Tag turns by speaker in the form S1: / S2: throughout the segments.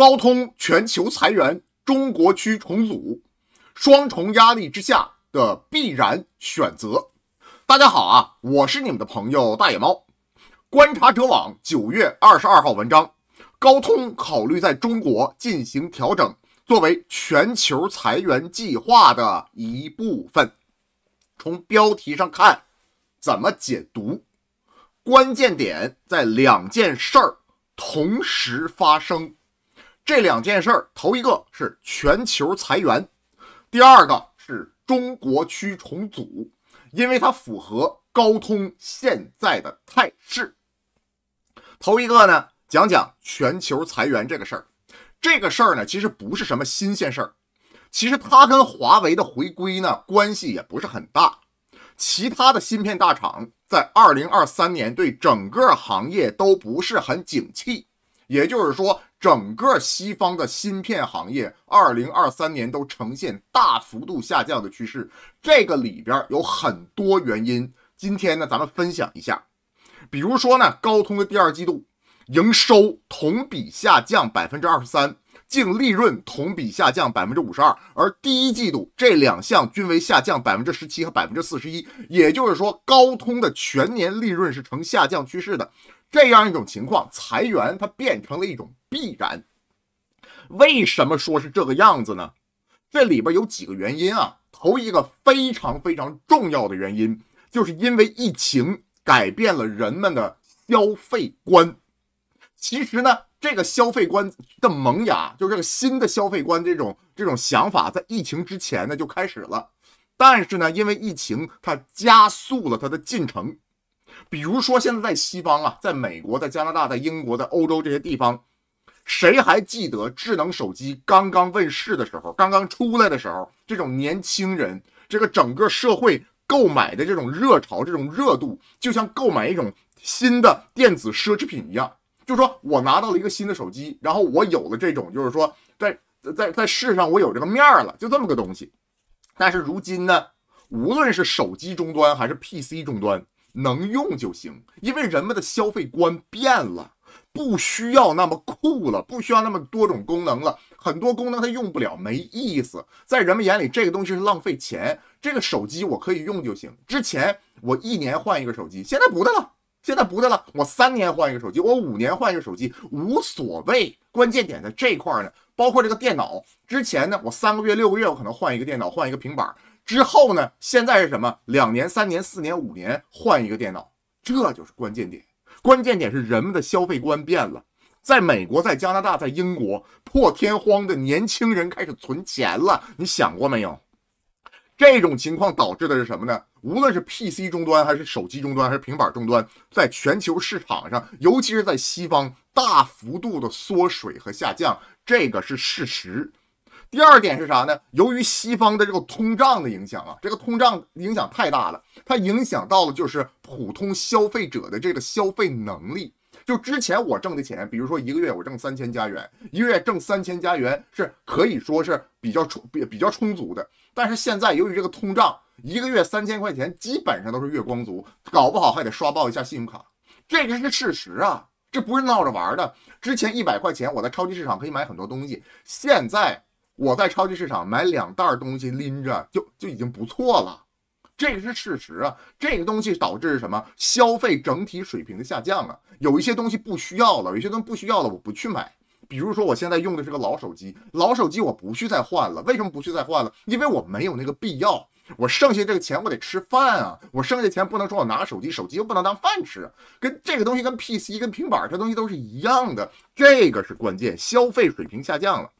S1: 高通全球裁员，中国区重组，双重压力之下的必然选择。大家好啊，我是你们的朋友大野猫。观察者网九月二十二号文章：高通考虑在中国进行调整，作为全球裁员计划的一部分。从标题上看，怎么解读？关键点在两件事儿同时发生。这两件事儿，头一个是全球裁员，第二个是中国区重组，因为它符合高通现在的态势。头一个呢，讲讲全球裁员这个事儿，这个事儿呢，其实不是什么新鲜事儿，其实它跟华为的回归呢关系也不是很大。其他的芯片大厂在二零二三年对整个行业都不是很景气。也就是说，整个西方的芯片行业，二零二三年都呈现大幅度下降的趋势。这个里边有很多原因。今天呢，咱们分享一下。比如说呢，高通的第二季度营收同比下降百分之二十三，净利润同比下降百分之五十二。而第一季度这两项均为下降百分之十七和百分之四十一。也就是说，高通的全年利润是呈下降趋势的。这样一种情况，裁员它变成了一种必然。为什么说是这个样子呢？这里边有几个原因啊。头一个非常非常重要的原因，就是因为疫情改变了人们的消费观。其实呢，这个消费观的萌芽，就这个新的消费观这种这种想法，在疫情之前呢就开始了，但是呢，因为疫情它加速了它的进程。比如说，现在在西方啊，在美国，在加拿大，在英国，在欧洲这些地方，谁还记得智能手机刚刚问世的时候，刚刚出来的时候，这种年轻人，这个整个社会购买的这种热潮，这种热度，就像购买一种新的电子奢侈品一样。就说我拿到了一个新的手机，然后我有了这种，就是说，在在在世上我有这个面儿了，就这么个东西。但是如今呢，无论是手机终端还是 PC 终端，能用就行，因为人们的消费观变了，不需要那么酷了，不需要那么多种功能了，很多功能它用不了，没意思。在人们眼里，这个东西是浪费钱。这个手机我可以用就行。之前我一年换一个手机，现在不的了，现在不的了，我三年换一个手机，我五年换一个手机，无所谓。关键点在这块儿呢，包括这个电脑，之前呢，我三个月、六个月我可能换一个电脑，换一个平板。之后呢？现在是什么？两年、三年、四年、五年换一个电脑，这就是关键点。关键点是人们的消费观变了。在美国、在加拿大、在英国，破天荒的年轻人开始存钱了。你想过没有？这种情况导致的是什么呢？无论是 PC 终端，还是手机终端，还是平板终端，在全球市场上，尤其是在西方，大幅度的缩水和下降，这个是事实。第二点是啥呢？由于西方的这个通胀的影响啊，这个通胀影响太大了，它影响到了就是普通消费者的这个消费能力。就之前我挣的钱，比如说一个月我挣三千加元，一个月挣三千加元是可以说是比较充、比较充足的。但是现在由于这个通胀，一个月三千块钱基本上都是月光族，搞不好还得刷爆一下信用卡。这个是事实啊，这不是闹着玩的。之前一百块钱我在超级市场可以买很多东西，现在。我在超级市场买两袋东西拎着就就已经不错了，这个是事实啊。这个东西导致什么？消费整体水平的下降啊。有一些东西不需要了，有些东西不需要了，我不去买。比如说我现在用的是个老手机，老手机我不去再换了。为什么不去再换了？因为我没有那个必要。我剩下这个钱我得吃饭啊，我剩下钱不能说我拿手机，手机又不能当饭吃。跟这个东西、跟 PC、跟平板这东西都是一样的，这个是关键，消费水平下降了。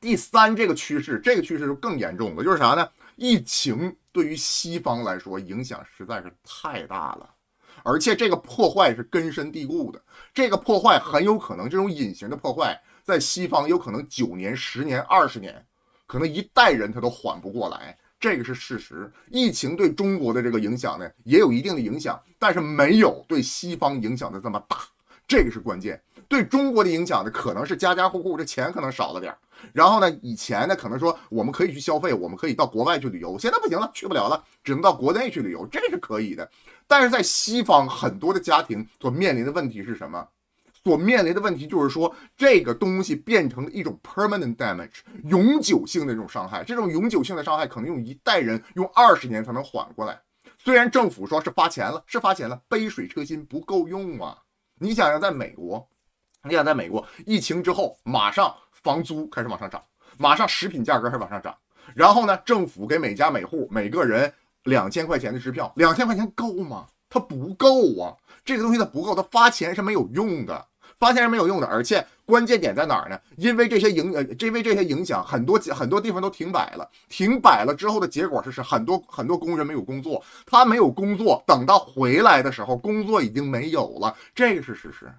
S1: 第三，这个趋势，这个趋势就更严重了，就是啥呢？疫情对于西方来说影响实在是太大了，而且这个破坏是根深蒂固的，这个破坏很有可能，这种隐形的破坏在西方有可能九年、十年、二十年，可能一代人他都缓不过来，这个是事实。疫情对中国的这个影响呢，也有一定的影响，但是没有对西方影响的这么大，这个是关键。对中国的影响呢，可能是家家户户这钱可能少了点儿。然后呢，以前呢可能说我们可以去消费，我们可以到国外去旅游，现在不行了，去不了了，只能到国内去旅游，这是可以的。但是在西方很多的家庭所面临的问题是什么？所面临的问题就是说这个东西变成了一种 permanent damage，永久性的这种伤害。这种永久性的伤害可能用一代人用二十年才能缓过来。虽然政府说是发钱了，是发钱了，杯水车薪不够用啊！你想想，在美国。你想在美国疫情之后，马上房租开始往上涨，马上食品价格开始往上涨，然后呢，政府给每家每户每个人两千块钱的支票，两千块钱够吗？它不够啊！这个东西它不够，它发钱是没有用的，发钱是没有用的。而且关键点在哪儿呢？因为这些影呃，因为这些影响，很多很多地方都停摆了，停摆了之后的结果是什很多很多工人没有工作，他没有工作，等到回来的时候，工作已经没有了，这个是事实。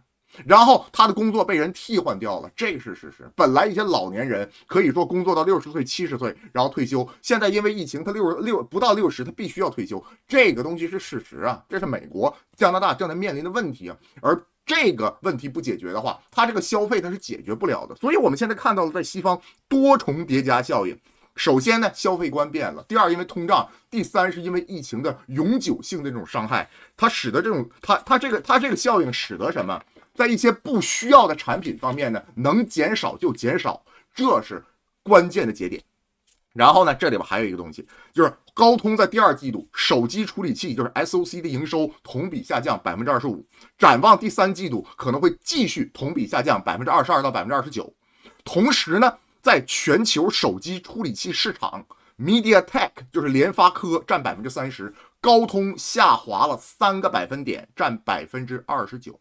S1: 然后他的工作被人替换掉了，这是事实。本来一些老年人可以说工作到六十岁、七十岁，然后退休。现在因为疫情，他六十六不到六十，他必须要退休。这个东西是事实啊，这是美国、加拿大正在面临的问题啊。而这个问题不解决的话，它这个消费它是解决不了的。所以我们现在看到了在西方多重叠加效应，首先呢，消费观变了；第二，因为通胀；第三，是因为疫情的永久性的这种伤害，它使得这种它它这个它这个效应使得什么？在一些不需要的产品方面呢，能减少就减少，这是关键的节点。然后呢，这里边还有一个东西，就是高通在第二季度手机处理器，就是 S O C 的营收同比下降百分之二十五。展望第三季度可能会继续同比下降百分之二十二到百分之二十九。同时呢，在全球手机处理器市场，MediaTek 就是联发科占百分之三十，高通下滑了三个百分点，占百分之二十九。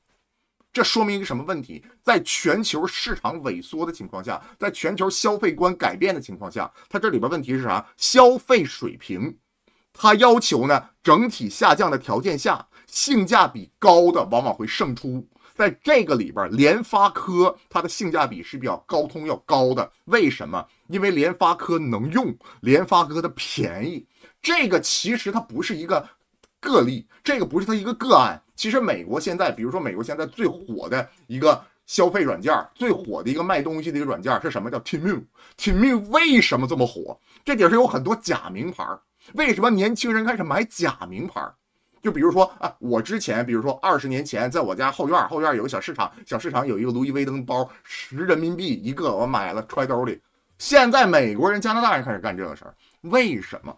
S1: 这说明一个什么问题？在全球市场萎缩的情况下，在全球消费观改变的情况下，它这里边问题是啥？消费水平，它要求呢整体下降的条件下，性价比高的往往会胜出。在这个里边，联发科它的性价比是比较高通要高的。为什么？因为联发科能用，联发科的便宜。这个其实它不是一个。个例，这个不是他一个个案。其实美国现在，比如说美国现在最火的一个消费软件，最火的一个卖东西的一个软件是什么？叫 t i m u o t i m t o 为什么这么火？这底是有很多假名牌。为什么年轻人开始买假名牌？就比如说啊，我之前，比如说二十年前，在我家后院，后院有个小市场，小市场有一个路易威登包，十人民币一个，我买了揣兜里。现在美国人、加拿大人开始干这个事儿，为什么？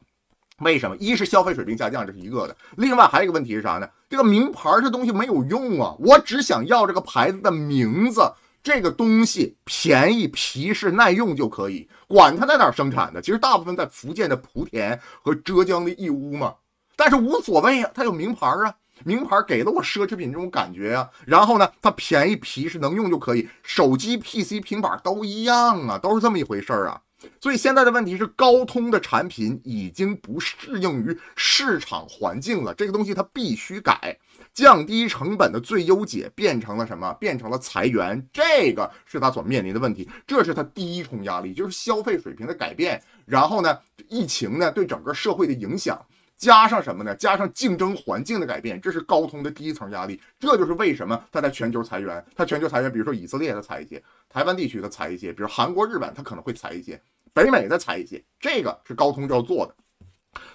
S1: 为什么？一是消费水平下降，这是一个的。另外还有一个问题是啥呢？这个名牌这东西没有用啊，我只想要这个牌子的名字。这个东西便宜，皮实、耐用就可以，管它在哪儿生产的。其实大部分在福建的莆田和浙江的义乌嘛，但是无所谓啊，它有名牌啊，名牌给了我奢侈品这种感觉啊。然后呢，它便宜，皮实、能用就可以。手机、PC、平板都一样啊，都是这么一回事儿啊。所以现在的问题是，高通的产品已经不适应于市场环境了。这个东西它必须改，降低成本的最优解变成了什么？变成了裁员。这个是它所面临的问题，这是它第一重压力，就是消费水平的改变。然后呢，疫情呢对整个社会的影响。加上什么呢？加上竞争环境的改变，这是高通的第一层压力。这就是为什么他在全球裁员，他全球裁员，比如说以色列它裁一些，台湾地区的裁一些，比如韩国、日本他可能会裁一些，北美的裁一些。这个是高通要做的。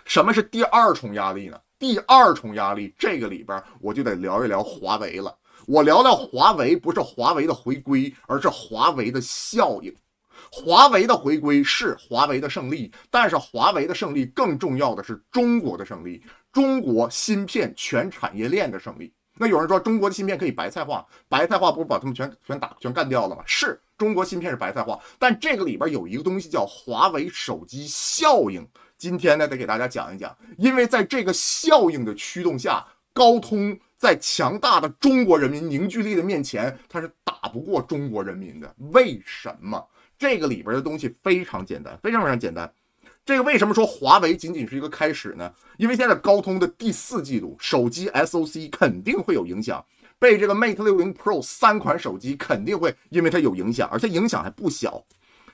S1: 什么是第二重压力呢？第二重压力，这个里边我就得聊一聊华为了。我聊聊华为，不是华为的回归，而是华为的效应。华为的回归是华为的胜利，但是华为的胜利更重要的是中国的胜利，中国芯片全产业链的胜利。那有人说中国的芯片可以白菜化，白菜化不是把他们全全打全干掉了吗？是中国芯片是白菜化，但这个里边有一个东西叫华为手机效应。今天呢，得给大家讲一讲，因为在这个效应的驱动下，高通在强大的中国人民凝聚力的面前，他是打不过中国人民的。为什么？这个里边的东西非常简单，非常非常简单。这个为什么说华为仅仅是一个开始呢？因为现在高通的第四季度手机 SOC 肯定会有影响，被这个 Mate 六零 Pro 三款手机肯定会因为它有影响，而且影响还不小。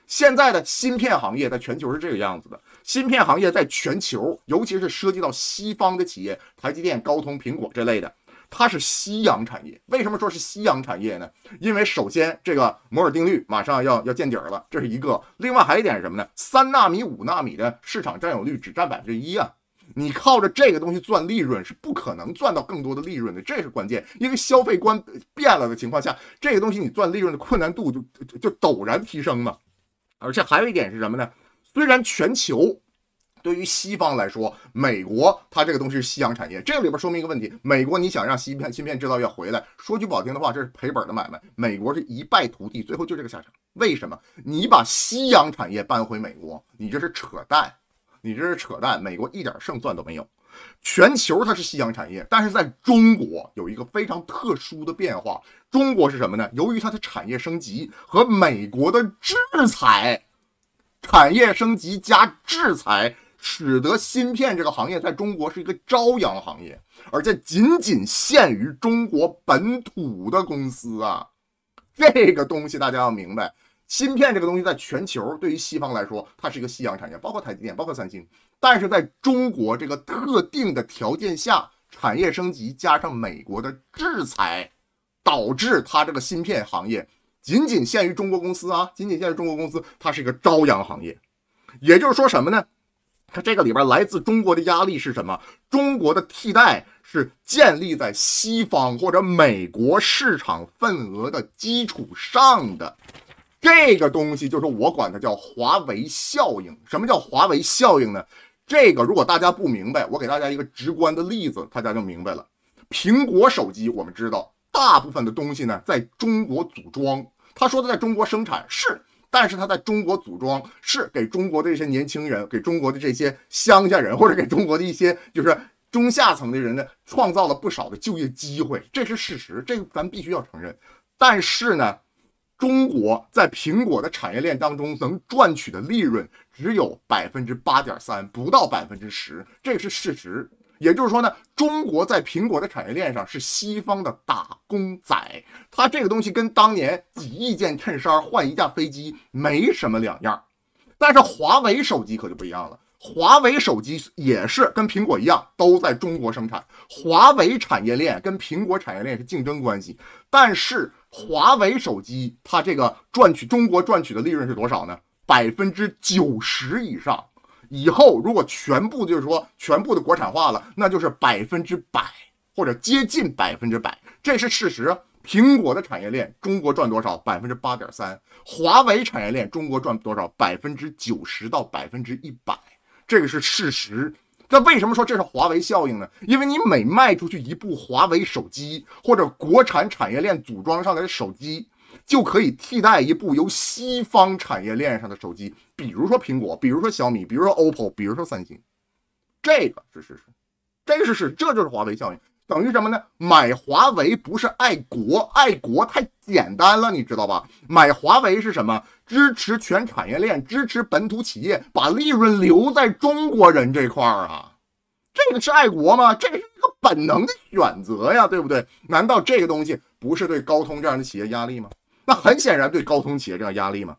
S1: 现在的芯片行业在全球是这个样子的，芯片行业在全球，尤其是涉及到西方的企业，台积电、高通、苹果这类的。它是夕阳产业，为什么说是夕阳产业呢？因为首先这个摩尔定律马上要要见底儿了，这是一个。另外还有一点是什么呢？三纳米、五纳米的市场占有率只占百分之一啊，你靠着这个东西赚利润是不可能赚到更多的利润的，这是关键。因为消费观变了的情况下，这个东西你赚利润的困难度就就陡然提升了。而且还有一点是什么呢？虽然全球。对于西方来说，美国它这个东西是夕阳产业，这里边说明一个问题：美国你想让芯片芯片制造业回来，说句不好听的话，这是赔本的买卖。美国是一败涂地，最后就这个下场。为什么？你把夕阳产业搬回美国，你这是扯淡，你这是扯淡。美国一点胜算都没有。全球它是夕阳产业，但是在中国有一个非常特殊的变化。中国是什么呢？由于它的产业升级和美国的制裁，产业升级加制裁。使得芯片这个行业在中国是一个朝阳行业，而且仅仅限于中国本土的公司啊。这个东西大家要明白，芯片这个东西在全球对于西方来说，它是一个夕阳产业，包括台积电、包括三星。但是在中国这个特定的条件下，产业升级加上美国的制裁，导致它这个芯片行业仅仅限于中国公司啊，仅仅限于中国公司，它是一个朝阳行业。也就是说什么呢？它这个里边来自中国的压力是什么？中国的替代是建立在西方或者美国市场份额的基础上的。这个东西就是我管它叫华为效应。什么叫华为效应呢？这个如果大家不明白，我给大家一个直观的例子，大家就明白了。苹果手机，我们知道大部分的东西呢在中国组装，他说的在中国生产是。但是他在中国组装，是给中国的这些年轻人、给中国的这些乡下人或者给中国的一些就是中下层的人呢，创造了不少的就业机会，这是事实，这个咱必须要承认。但是呢，中国在苹果的产业链当中能赚取的利润只有百分之八点三，不到百分之十，这是事实。也就是说呢，中国在苹果的产业链上是西方的打工仔，它这个东西跟当年几亿件衬衫换一架飞机没什么两样。但是华为手机可就不一样了，华为手机也是跟苹果一样都在中国生产，华为产业链跟苹果产业链是竞争关系。但是华为手机它这个赚取中国赚取的利润是多少呢？百分之九十以上。以后如果全部就是说全部的国产化了，那就是百分之百或者接近百分之百，这是事实。苹果的产业链中国赚多少？百分之八点三。华为产业链中国赚多少？百分之九十到百分之一百，这个是事实。那为什么说这是华为效应呢？因为你每卖出去一部华为手机或者国产产业链组装上来的手机。就可以替代一部由西方产业链上的手机，比如说苹果，比如说小米，比如说 OPPO，比如说三星，这个是事实，这个是事实，这就是华为效应。等于什么呢？买华为不是爱国，爱国太简单了，你知道吧？买华为是什么？支持全产业链，支持本土企业，把利润留在中国人这块儿啊，这个是爱国吗？这个是一个本能的选择呀，对不对？难道这个东西不是对高通这样的企业压力吗？那很显然对高通企业这样压力嘛，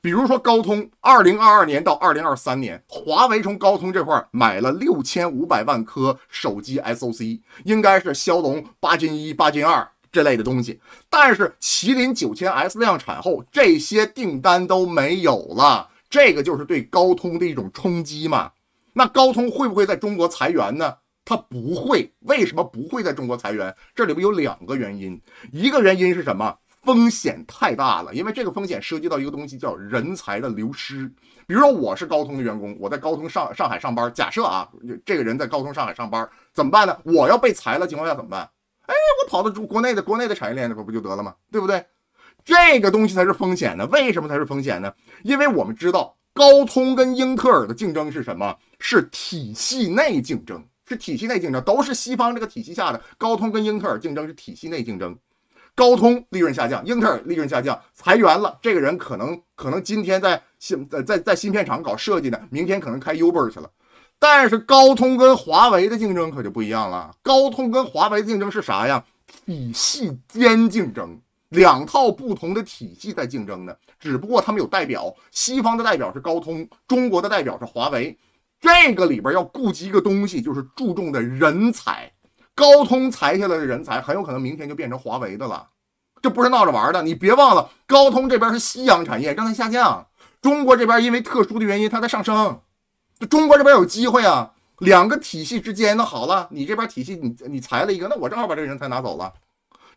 S1: 比如说高通二零二二年到二零二三年，华为从高通这块儿买了六千五百万颗手机 SOC，应该是骁龙八进一、八进二这类的东西，但是麒麟九千 S 量产后，这些订单都没有了，这个就是对高通的一种冲击嘛。那高通会不会在中国裁员呢？它不会，为什么不会在中国裁员？这里边有两个原因，一个原因是什么？风险太大了，因为这个风险涉及到一个东西叫人才的流失。比如说，我是高通的员工，我在高通上上海上班。假设啊，这个人在高通上海上班，怎么办呢？我要被裁了情况下怎么办？哎，我跑到国内的国内的产业链那不不就得了吗？对不对？这个东西才是风险呢。为什么才是风险呢？因为我们知道高通跟英特尔的竞争是什么？是体系内竞争，是体系内竞争，都是西方这个体系下的高通跟英特尔竞争是体系内竞争。高通利润下降，英特尔利润下降，裁员了。这个人可能可能今天在芯在在芯片厂搞设计呢，明天可能开 Uber 去了。但是高通跟华为的竞争可就不一样了。高通跟华为的竞争是啥呀？体系间竞争，两套不同的体系在竞争呢。只不过他们有代表，西方的代表是高通，中国的代表是华为。这个里边要顾及一个东西，就是注重的人才。高通裁下来的人才，很有可能明天就变成华为的了，这不是闹着玩的。你别忘了，高通这边是夕阳产业，正在下降；中国这边因为特殊的原因，它在上升。就中国这边有机会啊。两个体系之间那好了，你这边体系你你裁了一个，那我正好把这个人才拿走了。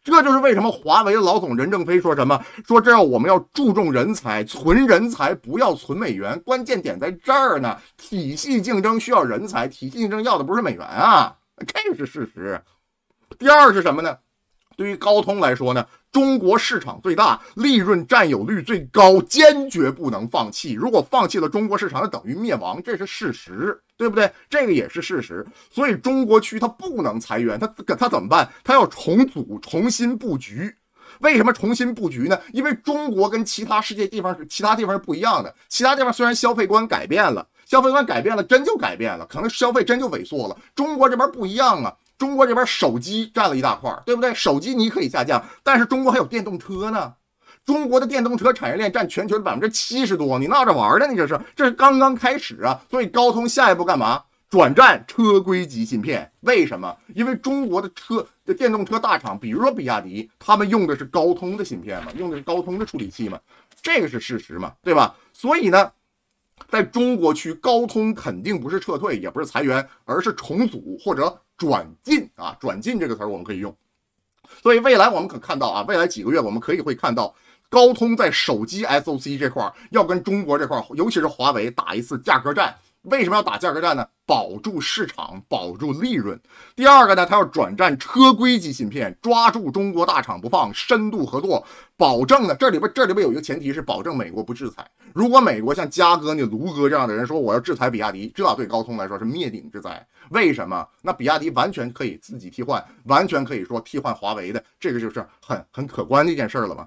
S1: 这就是为什么华为老总任正非说什么，说这要我们要注重人才，存人才，不要存美元。关键点在这儿呢，体系竞争需要人才，体系竞争要的不是美元啊。这是事实。第二是什么呢？对于高通来说呢，中国市场最大，利润占有率最高，坚决不能放弃。如果放弃了中国市场，就等于灭亡，这是事实，对不对？这个也是事实。所以中国区它不能裁员，它它怎么办？它要重组，重新布局。为什么重新布局呢？因为中国跟其他世界地方是其他地方是不一样的。其他地方虽然消费观改变了。消费观改变了，真就改变了，可能消费真就萎缩了。中国这边不一样啊，中国这边手机占了一大块，对不对？手机你可以下降，但是中国还有电动车呢。中国的电动车产业链占全球百分之七十多，你闹着玩的？你这是，这是刚刚开始啊。所以高通下一步干嘛？转战车规级芯片？为什么？因为中国的车，的电动车大厂，比如说比亚迪，他们用的是高通的芯片嘛，用的是高通的处理器嘛，这个是事实嘛，对吧？所以呢？在中国区，高通肯定不是撤退，也不是裁员，而是重组或者转进啊，转进这个词儿我们可以用。所以未来我们可看到啊，未来几个月我们可以会看到高通在手机 SOC 这块儿要跟中国这块儿，尤其是华为打一次价格战。为什么要打价格战呢？保住市场，保住利润。第二个呢，他要转战车规级芯片，抓住中国大厂不放，深度合作，保证呢。这里边这里边有一个前提是保证美国不制裁。如果美国像加哥呢、卢哥这样的人说我要制裁比亚迪，这对高通来说是灭顶之灾。为什么？那比亚迪完全可以自己替换，完全可以说替换华为的，这个就是很很可观的一件事儿了嘛。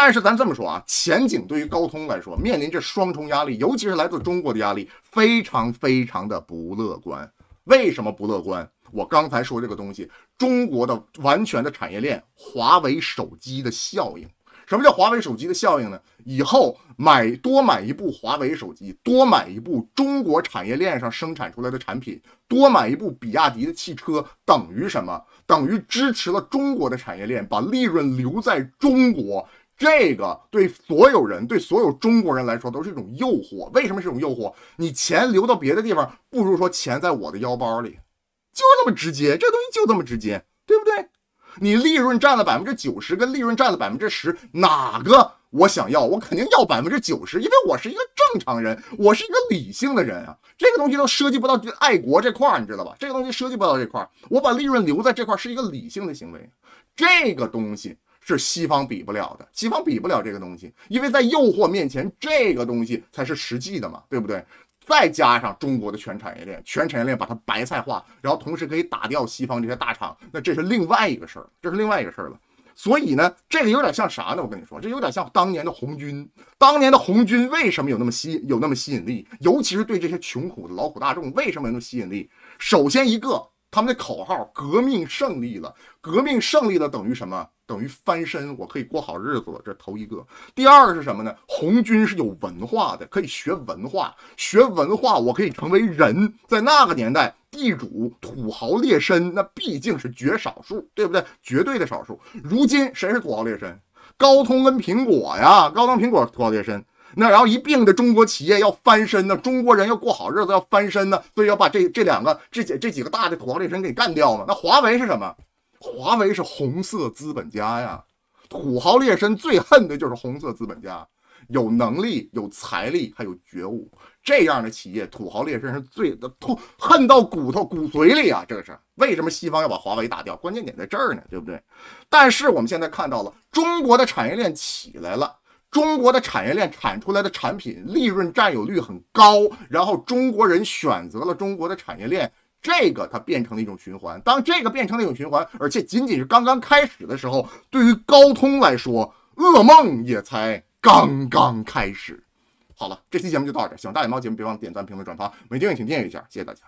S1: 但是咱这么说啊，前景对于高通来说面临着双重压力，尤其是来自中国的压力，非常非常的不乐观。为什么不乐观？我刚才说这个东西，中国的完全的产业链，华为手机的效应。什么叫华为手机的效应呢？以后买多买一部华为手机，多买一部中国产业链上生产出来的产品，多买一部比亚迪的汽车，等于什么？等于支持了中国的产业链，把利润留在中国。这个对所有人，对所有中国人来说都是一种诱惑。为什么是种诱惑？你钱流到别的地方，不如说钱在我的腰包里，就这么直接。这东西就这么直接，对不对？你利润占了百分之九十，跟利润占了百分之十，哪个我想要？我肯定要百分之九十，因为我是一个正常人，我是一个理性的人啊。这个东西都涉及不到爱国这块儿，你知道吧？这个东西涉及不到这块儿，我把利润留在这块儿是一个理性的行为。这个东西。是西方比不了的，西方比不了这个东西，因为在诱惑面前，这个东西才是实际的嘛，对不对？再加上中国的全产业链，全产业链把它白菜化，然后同时可以打掉西方这些大厂，那这是另外一个事儿，这是另外一个事儿了。所以呢，这个有点像啥呢？我跟你说，这有点像当年的红军。当年的红军为什么有那么吸有那么吸引力？尤其是对这些穷苦的劳苦大众，为什么有那么吸引力？首先一个，他们的口号“革命胜利了”，革命胜利了等于什么？等于翻身，我可以过好日子了，这头一个。第二个是什么呢？红军是有文化的，可以学文化，学文化，我可以成为人。在那个年代，地主、土豪劣绅那毕竟是绝少数，对不对？绝对的少数。如今谁是土豪劣绅？高通跟苹果呀，高通、苹果土豪劣绅。那然后一并的中国企业要翻身呢？中国人要过好日子要翻身呢？所以要把这这两个、这几这几个大的土豪劣绅给干掉嘛？那华为是什么？华为是红色资本家呀，土豪劣绅最恨的就是红色资本家，有能力、有财力，还有觉悟，这样的企业，土豪劣绅是最的痛，恨到骨头骨髓里啊！这是为什么西方要把华为打掉？关键点在这儿呢，对不对？但是我们现在看到了中国的产业链起来了，中国的产业链产出来的产品利润占有率很高，然后中国人选择了中国的产业链。这个它变成了一种循环，当这个变成了一种循环，而且仅仅是刚刚开始的时候，对于高通来说，噩梦也才刚刚开始。好了，这期节目就到这，喜欢大脸猫节目别忘了点赞、评论、转发，没订阅请订阅一下，谢谢大家。